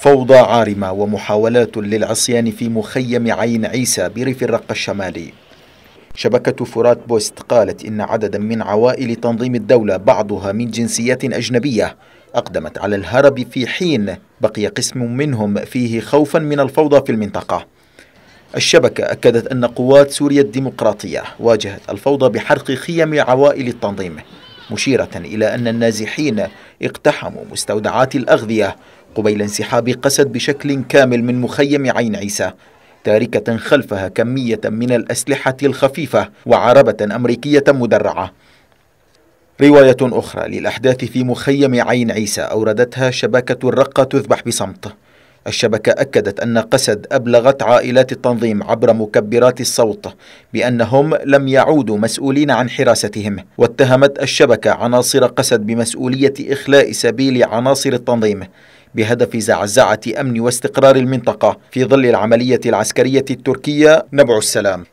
فوضى عارمة ومحاولات للعصيان في مخيم عين عيسى بريف الرقة الشمالي شبكة فرات بوست قالت إن عددا من عوائل تنظيم الدولة بعضها من جنسيات أجنبية أقدمت على الهرب في حين بقي قسم منهم فيه خوفا من الفوضى في المنطقة الشبكة أكدت أن قوات سوريا الديمقراطية واجهت الفوضى بحرق خيم عوائل التنظيم مشيرة إلى أن النازحين اقتحموا مستودعات الأغذية قبيل انسحاب قسد بشكل كامل من مخيم عين عيسى تاركة خلفها كمية من الأسلحة الخفيفة وعربة أمريكية مدرعة رواية أخرى للأحداث في مخيم عين عيسى أوردتها شبكة الرقة تذبح بصمت الشبكة أكدت أن قسد أبلغت عائلات التنظيم عبر مكبرات الصوت بأنهم لم يعودوا مسؤولين عن حراستهم واتهمت الشبكة عناصر قسد بمسؤولية إخلاء سبيل عناصر التنظيم بهدف زعزعة أمن واستقرار المنطقة في ظل العملية العسكرية التركية نبع السلام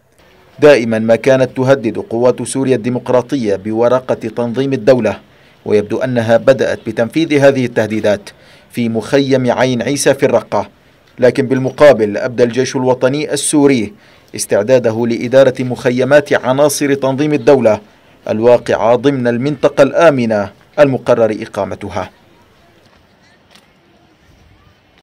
دائما ما كانت تهدد قوات سوريا الديمقراطية بورقة تنظيم الدولة ويبدو أنها بدأت بتنفيذ هذه التهديدات في مخيم عين عيسى في الرقة لكن بالمقابل أبدى الجيش الوطني السوري استعداده لإدارة مخيمات عناصر تنظيم الدولة الواقعة ضمن المنطقة الآمنة المقرر إقامتها